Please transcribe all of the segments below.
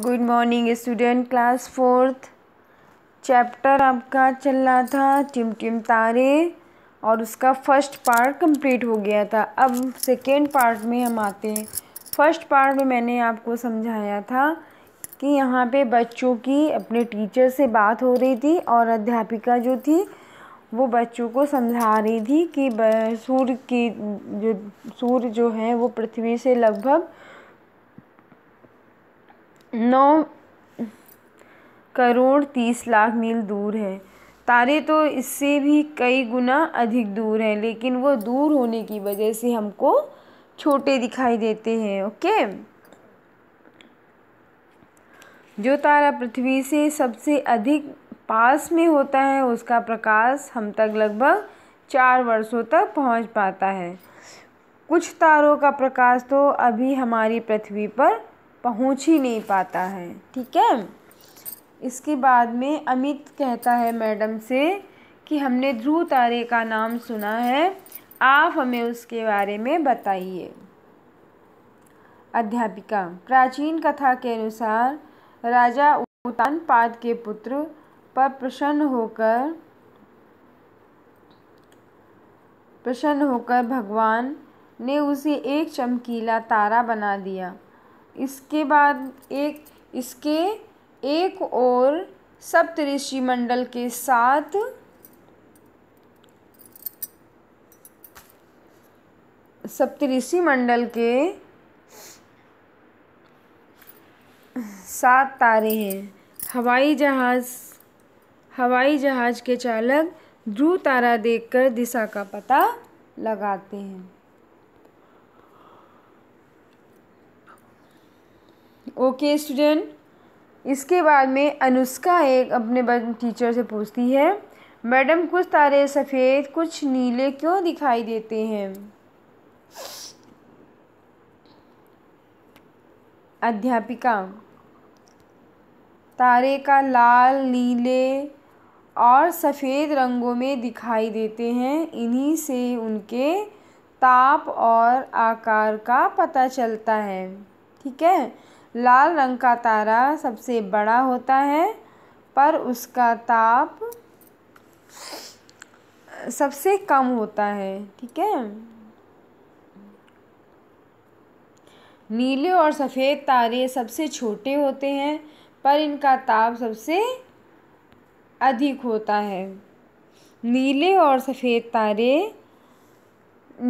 good morning student class fourth chapter आपका चल रहा था टिमटिम तारे और उसका फर्स्ट पार्ट कंप्लीट हो गया था अब सेकेंड पार्ट में हम आते हैं फर्स्ट पार्ट में मैंने आपको समझाया था कि यहाँ पे बच्चों की अपने टीचर से बात हो रही थी और अध्यापिका जो थी वो बच्चों को समझा रही थी कि सूर्य की जो सूर्य जो है वो पृथ्वी से लगभग नौ करोड़ तीस लाख मील दूर है तारे तो इससे भी कई गुना अधिक दूर हैं लेकिन वो दूर होने की वजह से हमको छोटे दिखाई देते हैं ओके जो तारा पृथ्वी से सबसे अधिक पास में होता है उसका प्रकाश हम तक लगभग चार वर्षों तक पहुंच पाता है कुछ तारों का प्रकाश तो अभी हमारी पृथ्वी पर पहुंच ही नहीं पाता है ठीक है इसके बाद में अमित कहता है मैडम से कि हमने ध्रुव तारे का नाम सुना है आप हमें उसके बारे में बताइए अध्यापिका प्राचीन कथा के अनुसार राजा उतान पाद के पुत्र पर प्रसन्न होकर प्रसन्न होकर भगवान ने उसे एक चमकीला तारा बना दिया इसके बाद एक इसके एक और सप्तऋषि मंडल के साथ सप्तऋषि मंडल के सात तारे हैं हवाई जहाज़ हवाई जहाज़ के चालक ध्रुव तारा देखकर दिशा का पता लगाते हैं ओके स्टूडेंट इसके बाद में अनुष्का एक अपने टीचर से पूछती है मैडम कुछ तारे सफ़ेद कुछ नीले क्यों दिखाई देते हैं अध्यापिका तारे का लाल नीले और सफ़ेद रंगों में दिखाई देते हैं इन्हीं से उनके ताप और आकार का पता चलता है ठीक है लाल रंग का तारा सबसे बड़ा होता है पर उसका ताप सबसे कम होता है ठीक है नीले और सफ़ेद तारे सबसे छोटे होते हैं पर इनका ताप सबसे अधिक होता है नीले और सफ़ेद तारे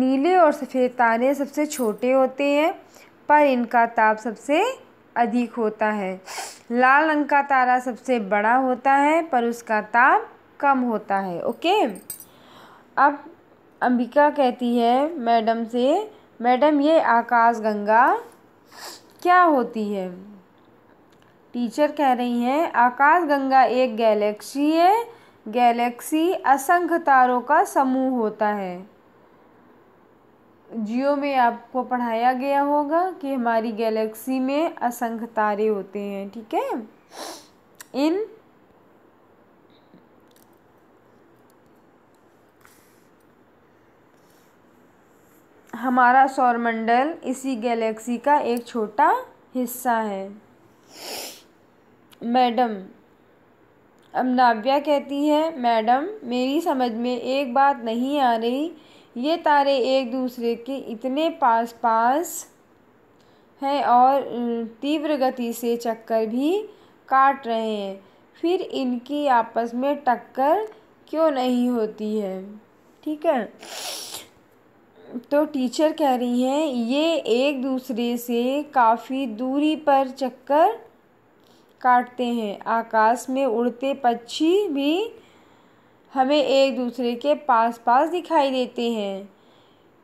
नीले और सफ़ेद तारे सबसे छोटे होते हैं पर इनका ताप सबसे अधिक होता है लाल रंग का तारा सबसे बड़ा होता है पर उसका ताप कम होता है ओके अब अंबिका कहती है मैडम से मैडम ये आकाश गंगा क्या होती है टीचर कह रही हैं आकाश गंगा एक गैलेक्सी है गैलेक्सी असंख्य तारों का समूह होता है जियो में आपको पढ़ाया गया होगा कि हमारी गैलेक्सी में असंख्य तारे होते हैं ठीक है इन हमारा सौरमंडल इसी गैलेक्सी का एक छोटा हिस्सा है मैडम अब नाव्या कहती है मैडम मेरी समझ में एक बात नहीं आ रही ये तारे एक दूसरे के इतने पास पास हैं और तीव्र गति से चक्कर भी काट रहे हैं फिर इनकी आपस में टक्कर क्यों नहीं होती है ठीक है तो टीचर कह रही हैं ये एक दूसरे से काफ़ी दूरी पर चक्कर काटते हैं आकाश में उड़ते पक्षी भी हमें एक दूसरे के पास पास दिखाई देते हैं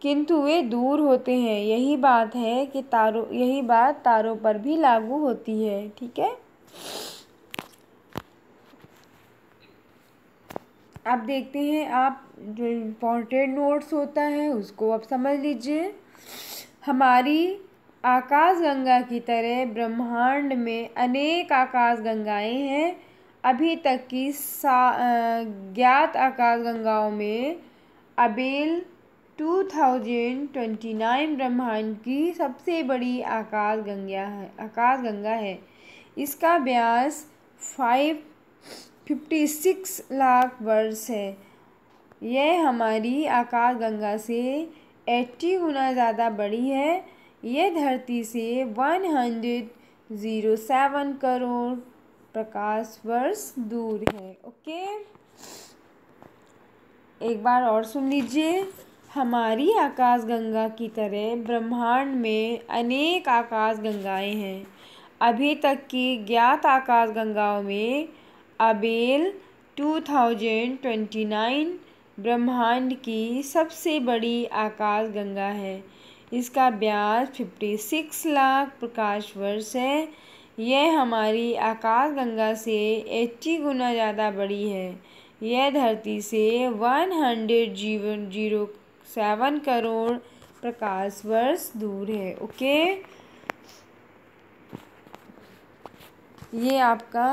किंतु वे दूर होते हैं यही बात है कि तारों यही बात तारों पर भी लागू होती है ठीक है आप देखते हैं आप जो इम्पोर्टेंट नोट्स होता है उसको आप समझ लीजिए हमारी आकाश गंगा की तरह ब्रह्मांड में अनेक आकाश गंगाएं हैं अभी तक की ज्ञात आकाश गंगाओं में अबेल 2029 ब्रह्मांड की सबसे बड़ी आकाश गंगा है आकाश गंगा है इसका ब्यास फाइव फिफ्टी सिक्स लाख वर्ष है यह हमारी आकाश गंगा से एट्टी गुना ज़्यादा बड़ी है यह धरती से one hundred zero seven crore प्रकाश वर्ष दूर है ओके एक बार और सुन लीजिए हमारी आकाशगंगा की तरह ब्रह्मांड में अनेक आकाशगंगाएं हैं अभी तक की ज्ञात आकाशगंगाओं में अबेल 2029 ब्रह्मांड की सबसे बड़ी आकाशगंगा है इसका ब्याज 56 लाख प्रकाश वर्ष है यह हमारी आकाशगंगा से एट्टी गुना ज़्यादा बड़ी है यह धरती से वन हंड्रेड जीवन जीरो सेवन करोड़ प्रकाश वर्ष दूर है ओके ये आपका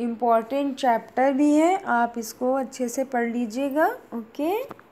इम्पॉर्टेंट चैप्टर भी है आप इसको अच्छे से पढ़ लीजिएगा ओके